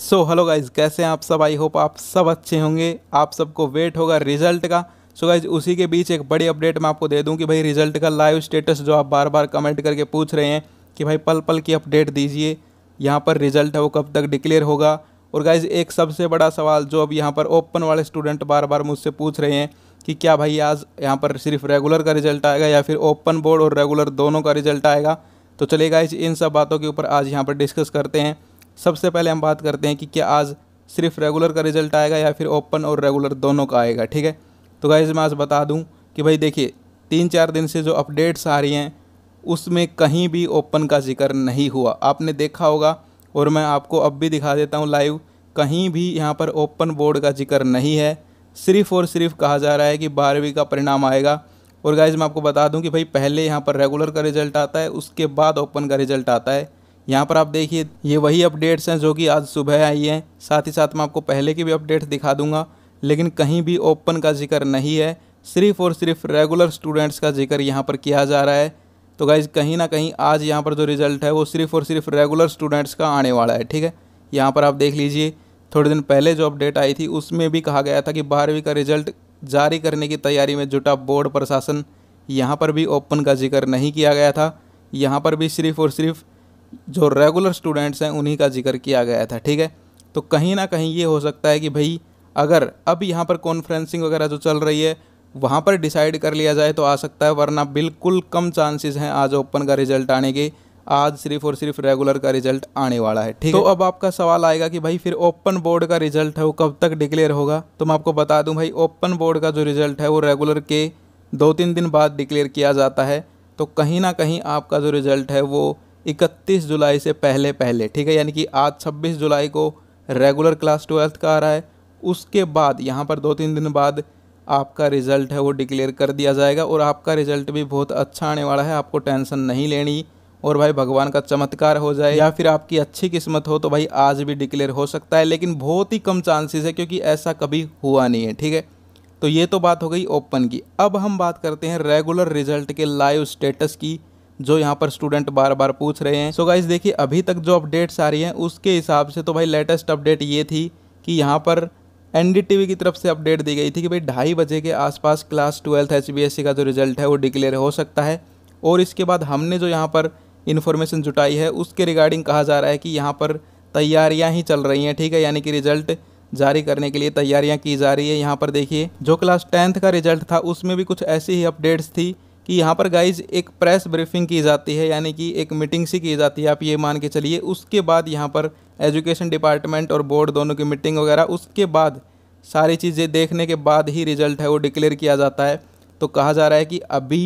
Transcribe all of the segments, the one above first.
so hello guys कैसे हैं आप सब आई होप आप सब अच्छे होंगे आप सबको वेट होगा रिजल्ट का सो so गाइज उसी के बीच एक बड़ी अपडेट मैं आपको दे दूं कि भाई रिजल्ट का लाइव स्टेटस जो आप बार बार कमेंट करके पूछ रहे हैं कि भाई पल पल की अपडेट दीजिए यहाँ पर रिजल्ट है वो कब तक डिक्लेयर होगा और गाइज एक सबसे बड़ा सवाल जो अब यहाँ पर ओपन वाले स्टूडेंट बार बार मुझसे पूछ रहे हैं कि क्या भाई आज यहाँ पर सिर्फ रेगुलर का रिजल्ट आएगा या फिर ओपन बोर्ड और रेगुलर दोनों का रिजल्ट आएगा तो चलिए गाइज इन सब बातों के ऊपर आज यहाँ पर डिस्कस करते हैं सबसे पहले हम बात करते हैं कि क्या आज सिर्फ रेगुलर का रिजल्ट आएगा या फिर ओपन और रेगुलर दोनों का आएगा ठीक है तो गाइज मैं आज बता दूँ कि भाई देखिए तीन चार दिन से जो अपडेट्स आ रही हैं उसमें कहीं भी ओपन का जिक्र नहीं हुआ आपने देखा होगा और मैं आपको अब भी दिखा देता हूँ लाइव कहीं भी यहाँ पर ओपन बोर्ड का जिक्र नहीं है सिर्फ और सिर्फ कहा जा रहा है कि बारहवीं का परिणाम आएगा और गाइज मैं आपको बता दूं कि भाई पहले यहाँ पर रेगुलर का रिजल्ट आता है उसके बाद ओपन का रिजल्ट आता है यहाँ पर आप देखिए ये वही अपडेट्स हैं जो कि आज सुबह आई हैं साथ ही साथ मैं आपको पहले की भी अपडेट्स दिखा दूंगा लेकिन कहीं भी ओपन का जिक्र नहीं है सिर्फ और सिर्फ रेगुलर स्टूडेंट्स का जिक्र यहाँ पर किया जा रहा है तो गाइज कहीं ना कहीं आज यहाँ पर जो रिज़ल्ट है वो सिर्फ और सिर्फ रेगुलर स्टूडेंट्स का आने वाला है ठीक है यहाँ पर आप देख लीजिए थोड़े दिन पहले जो अपडेट आई थी उसमें भी कहा गया था कि बारहवीं का रिजल्ट जारी करने की तैयारी में जुटा बोर्ड प्रशासन यहाँ पर भी ओपन का जिक्र नहीं किया गया था यहाँ पर भी सिर्फ और सिर्फ जो रेगुलर स्टूडेंट्स हैं उन्हीं का जिक्र किया गया था ठीक है तो कहीं ना कहीं ये हो सकता है कि भाई अगर अब यहाँ पर कॉन्फ्रेंसिंग वगैरह जो चल रही है वहाँ पर डिसाइड कर लिया जाए तो आ सकता है वरना बिल्कुल कम चांसेस हैं आज ओपन का रिजल्ट आने के आज सिर्फ और सिर्फ रेगुलर का रिजल्ट आने वाला है ठीक तो अब आपका सवाल आएगा कि भाई फिर ओपन बोर्ड का रिजल्ट है वो कब तक डिक्लेयर होगा तो मैं आपको बता दूं भाई ओपन बोर्ड का जो रिजल्ट है वो रेगुलर के दो तीन दिन बाद डिक्लेयर किया जाता है तो कहीं ना कहीं आपका जो रिजल्ट है वो इकतीस जुलाई से पहले पहले ठीक है यानी कि आज छब्बीस जुलाई को रेगुलर क्लास ट्वेल्थ का आ रहा है उसके बाद यहाँ पर दो तीन दिन बाद आपका रिज़ल्ट है वो डिक्लेयर कर दिया जाएगा और आपका रिज़ल्ट भी बहुत अच्छा आने वाला है आपको टेंशन नहीं लेनी और भाई भगवान का चमत्कार हो जाए या फिर आपकी अच्छी किस्मत हो तो भाई आज भी डिक्लेयर हो सकता है लेकिन बहुत ही कम चांसेस है क्योंकि ऐसा कभी हुआ नहीं है ठीक है तो ये तो बात हो गई ओपन की अब हम बात करते हैं रेगुलर रिजल्ट के लाइव स्टेटस की जो यहाँ पर स्टूडेंट बार बार पूछ रहे हैं सो गाइज देखिए अभी तक जो अपडेट्स आ रही हैं उसके हिसाब से तो भाई लेटेस्ट अपडेट ये थी कि यहाँ पर एन की तरफ से अपडेट दी गई थी कि भाई ढाई बजे के आसपास क्लास ट्वेल्थ एच का जो रिजल्ट है वो डिक्लेयर हो सकता है और इसके बाद हमने जो यहाँ पर इन्फॉर्मेशन जुटाई है उसके रिगार्डिंग कहा जा रहा है कि यहाँ पर तैयारियाँ ही चल रही हैं ठीक है यानी कि रिजल्ट जारी करने के लिए तैयारियाँ की जा रही है यहाँ पर देखिए जो क्लास टेंथ का रिजल्ट था उसमें भी कुछ ऐसी ही अपडेट्स थी कि यहाँ पर गाइज एक प्रेस ब्रीफिंग की जाती है यानी कि एक मीटिंग सी की जाती है आप ये मान के चलिए उसके बाद यहाँ पर एजुकेशन डिपार्टमेंट और बोर्ड दोनों की मीटिंग वगैरह उसके बाद सारी चीज़ें देखने के बाद ही रिजल्ट है वो डिक्लेयर किया जाता है तो कहा जा रहा है कि अभी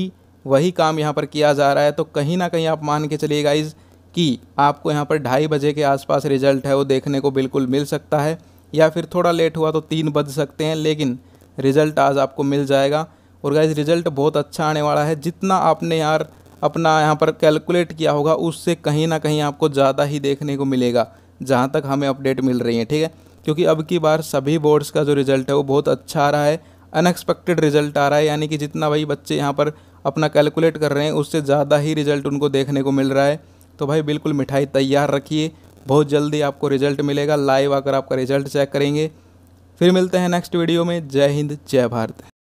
वही काम यहाँ पर किया जा रहा है तो कहीं ना कहीं आप मान के चलिए गाइज़ कि आपको यहाँ पर ढाई बजे के आसपास रिजल्ट है वो देखने को बिल्कुल मिल सकता है या फिर थोड़ा लेट हुआ तो तीन बज सकते हैं लेकिन रिज़ल्ट आज आपको मिल जाएगा और गाइज रिजल्ट बहुत अच्छा आने वाला है जितना आपने यार अपना यहाँ पर कैलकुलेट किया होगा उससे कहीं ना कहीं आपको ज़्यादा ही देखने को मिलेगा जहाँ तक हमें अपडेट मिल रही है ठीक है क्योंकि अब की बार सभी बोर्ड्स का जो रिज़ल्ट है वो बहुत अच्छा आ रहा है अनएक्सपेक्टेड रिज़ल्ट आ रहा है यानी कि जितना भाई बच्चे यहाँ पर अपना कैलकुलेट कर रहे हैं उससे ज़्यादा ही रिज़ल्ट उनको देखने को मिल रहा है तो भाई बिल्कुल मिठाई तैयार रखिए बहुत जल्दी आपको रिज़ल्ट मिलेगा लाइव आकर आपका रिज़ल्ट चेक करेंगे फिर मिलते हैं नेक्स्ट वीडियो में जय हिंद जय भारत